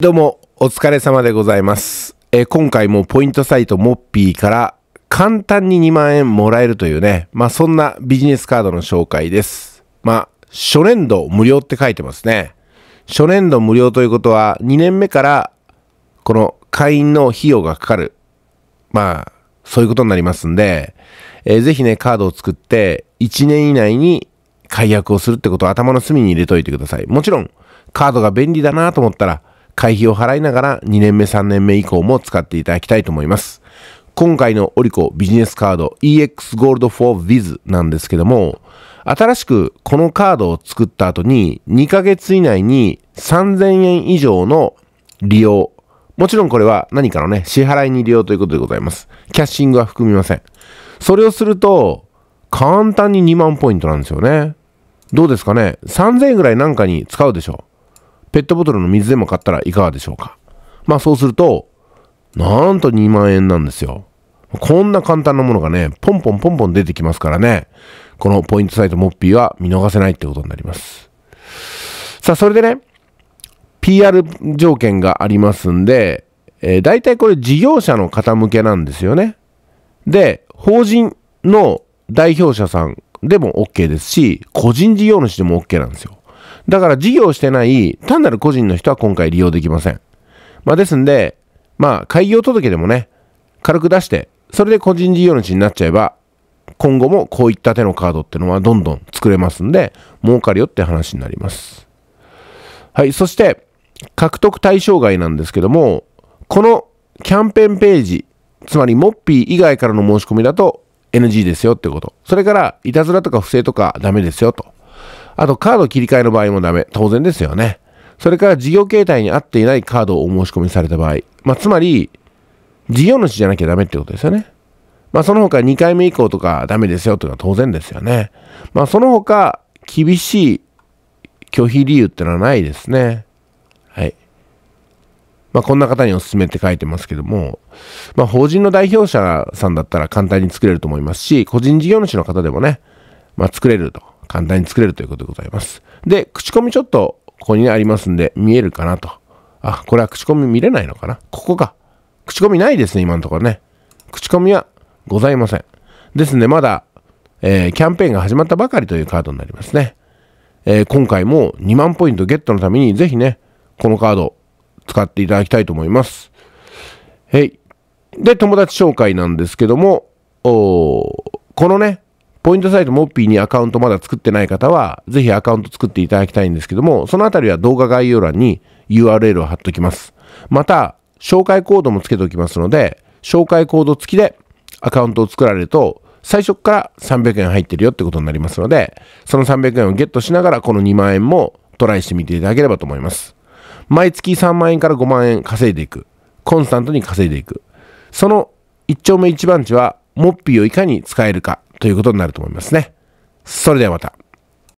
どうも、お疲れ様でございます。えー、今回もポイントサイトモッピーから簡単に2万円もらえるというね、まあそんなビジネスカードの紹介です。まあ、初年度無料って書いてますね。初年度無料ということは2年目からこの会員の費用がかかる。まあ、そういうことになりますんで、えー、ぜひね、カードを作って1年以内に解約をするってことを頭の隅に入れといてください。もちろん、カードが便利だなと思ったら、会費を払いながら2年目3年目以降も使っていただきたいと思います。今回のオリコビジネスカード EX ゴールド r v i z なんですけども、新しくこのカードを作った後に2ヶ月以内に3000円以上の利用。もちろんこれは何かのね、支払いに利用ということでございます。キャッシングは含みません。それをすると、簡単に2万ポイントなんですよね。どうですかね ?3000 円ぐらいなんかに使うでしょうペットボトルの水でも買ったらいかがでしょうかまあそうすると、なんと2万円なんですよ。こんな簡単なものがね、ポンポンポンポン出てきますからね、このポイントサイトモッピーは見逃せないってことになります。さあ、それでね、PR 条件がありますんで、えー、大体これ事業者の方向けなんですよね。で、法人の代表者さんでも OK ですし、個人事業主でも OK なんですよ。だから事業してない単なる個人の人は今回利用できません。まあですんで、まあ開業届でもね、軽く出して、それで個人事業主になっちゃえば、今後もこういった手のカードってのはどんどん作れますんで、儲かるよって話になります。はい、そして、獲得対象外なんですけども、このキャンペーンページ、つまりモッピー以外からの申し込みだと NG ですよってこと。それから、いたずらとか不正とかダメですよと。あとカード切り替えの場合もダメ。当然ですよね。それから事業形態に合っていないカードをお申し込みされた場合。まあ、つまり、事業主じゃなきゃダメってことですよね。まあ、その他2回目以降とかダメですよというのは当然ですよね。まあ、その他、厳しい拒否理由ってのはないですね。はい。まあ、こんな方におすすめって書いてますけども、まあ、法人の代表者さんだったら簡単に作れると思いますし、個人事業主の方でもね、まあ、作れると。簡単に作れるということでございます。で、口コミちょっとここに、ありますんで、見えるかなと。あ、これは口コミ見れないのかなここか。口コミないですね、今のところね。口コミはございません。ですね、で、まだ、えー、キャンペーンが始まったばかりというカードになりますね。えー、今回も2万ポイントゲットのために、ぜひね、このカード使っていただきたいと思います。はい。で、友達紹介なんですけども、おこのね、ポイントサイトモッピーにアカウントまだ作ってない方は、ぜひアカウント作っていただきたいんですけども、そのあたりは動画概要欄に URL を貼っておきます。また、紹介コードも付けておきますので、紹介コード付きでアカウントを作られると、最初から300円入ってるよってことになりますので、その300円をゲットしながら、この2万円もトライしてみていただければと思います。毎月3万円から5万円稼いでいく。コンスタントに稼いでいく。その一丁目一番地は、モッピーをいかに使えるかということになると思いますね。それではまた。